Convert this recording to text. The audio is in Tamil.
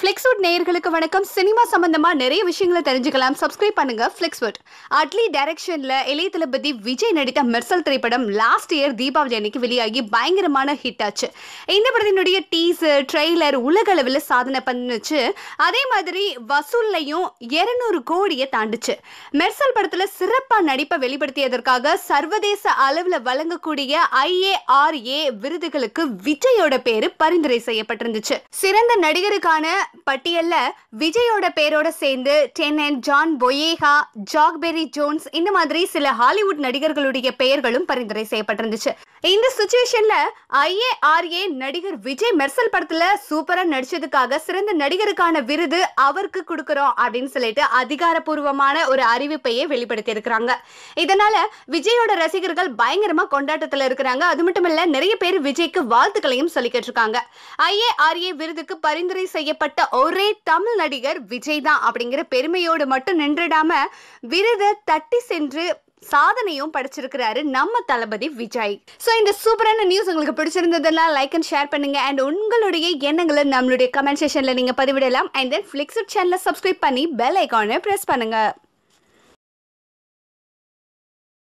ஃப்ளெக்ஸ்வுட் நேயர்களுக்கு வணக்கம் சினிமா சம்பந்தமா நிறைய விஷயங்களை தெரிஞ்சுக்கலாம் சப்ஸ்கிரைப் பண்ணுங்க ஃப்ளெக்ஸ்வுட் அட்லி டைரக்ஷன்ல இளைய தளபதி விஜய் நடித்த மெர்சல் திரைப்படம் லாஸ்ட் இயர் தீபாவளி அன்னைக்கு வெளியாகி பயங்கரமான ஹிட் ஆச்சு இந்த படத்தினுடைய டீசர் ட்ரெய்லர் உலக அளவில் சாதனை பண்ணுச்சு அதே மாதிரி வசூல்லையும் இருநூறு கோடியை தாண்டுச்சு மெர்சல் படத்துல சிறப்பாக நடிப்பை வெளிப்படுத்தியதற்காக சர்வதேச அளவில் வழங்கக்கூடிய ஐஏஆர்ஏ விருதுகளுக்கு விஜயோட பேரு பரிந்துரை செய்யப்பட்டிருந்துச்சு சிறந்த நடிகருக்கான பட்டியல்ல விஜயோட பேரோட சேர்ந்து டென்னன் ஜான் பொயேகா ஜாக்பெரி ஜோன்ஸ் இந்த மாதிரி சில ஹாலிவுட் நடிகர்களுடைய பெயர்களும் பரிந்துரை செய்யப்பட்டிருந்துச்சு இந்த சுச்சுவேஷன்ல ஐஏஆர்ஏ நடிகர் விஜய் மெர்சல் படத்துல சூப்பரா நடிச்சதுக்காக சிறந்த நடிகருக்கான விருது அவருக்கு கொடுக்கறோம் அப்படின்னு சொல்லிட்டு அதிகாரப்பூர்வமான ஒரு அறிவிப்பையே வெளிப்படுத்தி இருக்கிறாங்க இதனால விஜயோட ரசிகர்கள் பயங்கரமா கொண்டாட்டத்துல இருக்கிறாங்க அது மட்டும் நிறைய பேர் விஜய்க்கு வாழ்த்துக்களையும் சொல்லிக்கிட்டு இருக்காங்க ஐஏஆர்ஏ விருதுக்கு பரிந்துரை செய்யப்பட்ட பெற்ற ஒரே தமிழ் நடிகர் விஜய் தான் அப்படிங்கிற பெருமையோடு மட்டும் நின்றுடாம விருதை தட்டி சென்று சாதனையும் படிச்சிருக்கிறாரு நம்ம தளபதி விஜய் ஸோ இந்த சூப்பரான நியூஸ் உங்களுக்கு பிடிச்சிருந்ததெல்லாம் லைக் அண்ட் ஷேர் பண்ணுங்க அண்ட் உங்களுடைய எண்ணங்களை நம்மளுடைய கமெண்ட் செஷன்ல நீங்க பதிவிடலாம் அண்ட் தென் பிளிக்ஸ் சேனலை சப்ஸ்கிரைப் பண்ணி பெல் ஐக்கானை ப்ரெஸ் பண்ணுங்க